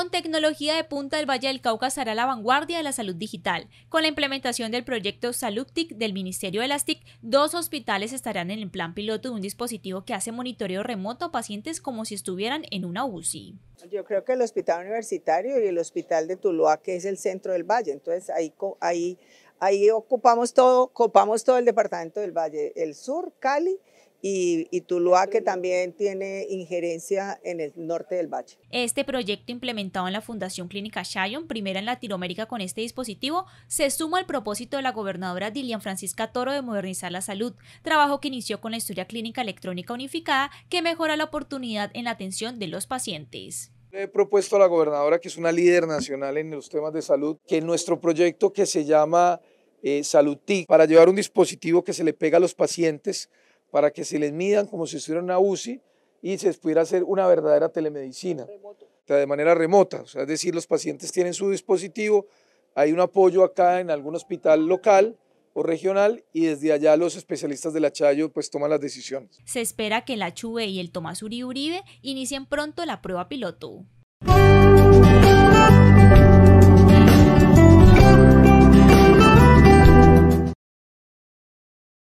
Con tecnología de punta, el Valle del Cauca será la vanguardia de la salud digital. Con la implementación del proyecto SaludTIC del Ministerio de las TIC, dos hospitales estarán en el plan piloto de un dispositivo que hace monitoreo remoto a pacientes como si estuvieran en una UCI. Yo creo que el hospital universitario y el hospital de Tuluá, que es el centro del Valle, entonces ahí, ahí, ahí ocupamos todo, copamos todo el departamento del Valle, el sur, Cali y, Tuluá, que también tiene injerencia en el norte del valle. Este proyecto implementado en la Fundación Clínica Shayon, primera en Latinoamérica con este dispositivo, se suma al propósito de la gobernadora Dilian Francisca Toro de modernizar la salud, trabajo que inició con la historia clínica electrónica unificada que mejora la oportunidad en la atención de los pacientes. Le he propuesto a la gobernadora, que es una líder nacional en los temas de salud, que nuestro proyecto que se llama eh, Salud TIC, para llevar un dispositivo que se le pega a los pacientes, para que se les midan como si estuviera una UCI y se les pudiera hacer una verdadera telemedicina, de manera remota. es decir, los pacientes tienen su dispositivo, hay un apoyo acá en algún hospital local o regional y desde allá los especialistas del Achayo pues toman las decisiones. Se espera que la Chube y el Tomás Uri Uribe inicien pronto la prueba piloto.